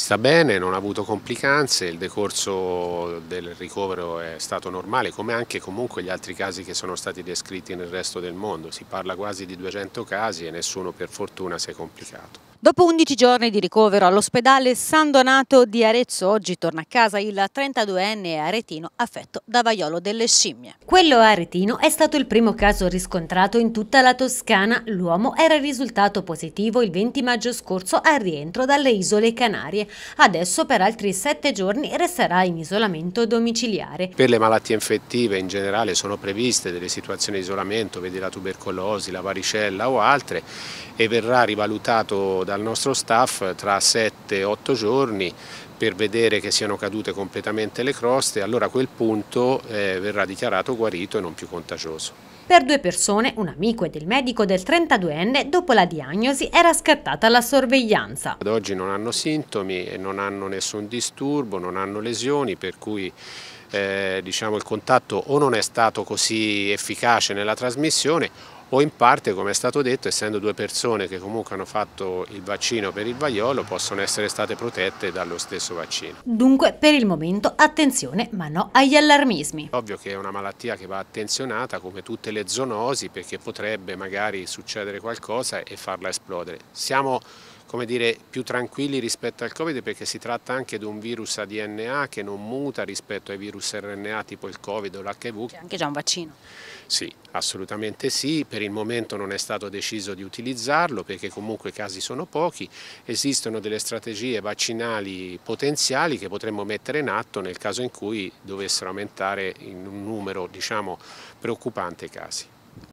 Sta bene, non ha avuto complicanze, il decorso del ricovero è stato normale, come anche comunque gli altri casi che sono stati descritti nel resto del mondo. Si parla quasi di 200 casi e nessuno per fortuna si è complicato. Dopo 11 giorni di ricovero all'ospedale San Donato di Arezzo, oggi torna a casa il 32enne aretino affetto da vaiolo delle scimmie. Quello aretino è stato il primo caso riscontrato in tutta la Toscana. L'uomo era risultato positivo il 20 maggio scorso al rientro dalle isole Canarie. Adesso per altri sette giorni resterà in isolamento domiciliare. Per le malattie infettive in generale sono previste delle situazioni di isolamento, vedi la tubercolosi, la varicella o altre e verrà rivalutato dal nostro staff tra 7-8 giorni per vedere che siano cadute completamente le croste, allora a quel punto eh, verrà dichiarato guarito e non più contagioso. Per due persone, un amico e del medico del 32enne, dopo la diagnosi era scattata la sorveglianza. Ad oggi non hanno sintomi, non hanno nessun disturbo, non hanno lesioni, per cui eh, diciamo, il contatto o non è stato così efficace nella trasmissione o in parte, come è stato detto, essendo due persone che comunque hanno fatto il vaccino per il vaiolo, possono essere state protette dallo stesso vaccino. Dunque, per il momento, attenzione, ma no agli allarmismi. Ovvio che è una malattia che va attenzionata come tutte le zoonosi perché potrebbe magari succedere qualcosa e farla esplodere. Siamo come dire, più tranquilli rispetto al Covid perché si tratta anche di un virus a DNA che non muta rispetto ai virus RNA tipo il Covid o l'HIV. C'è anche già un vaccino? Sì, assolutamente sì, per il momento non è stato deciso di utilizzarlo perché comunque i casi sono pochi, esistono delle strategie vaccinali potenziali che potremmo mettere in atto nel caso in cui dovessero aumentare in un numero diciamo, preoccupante i casi.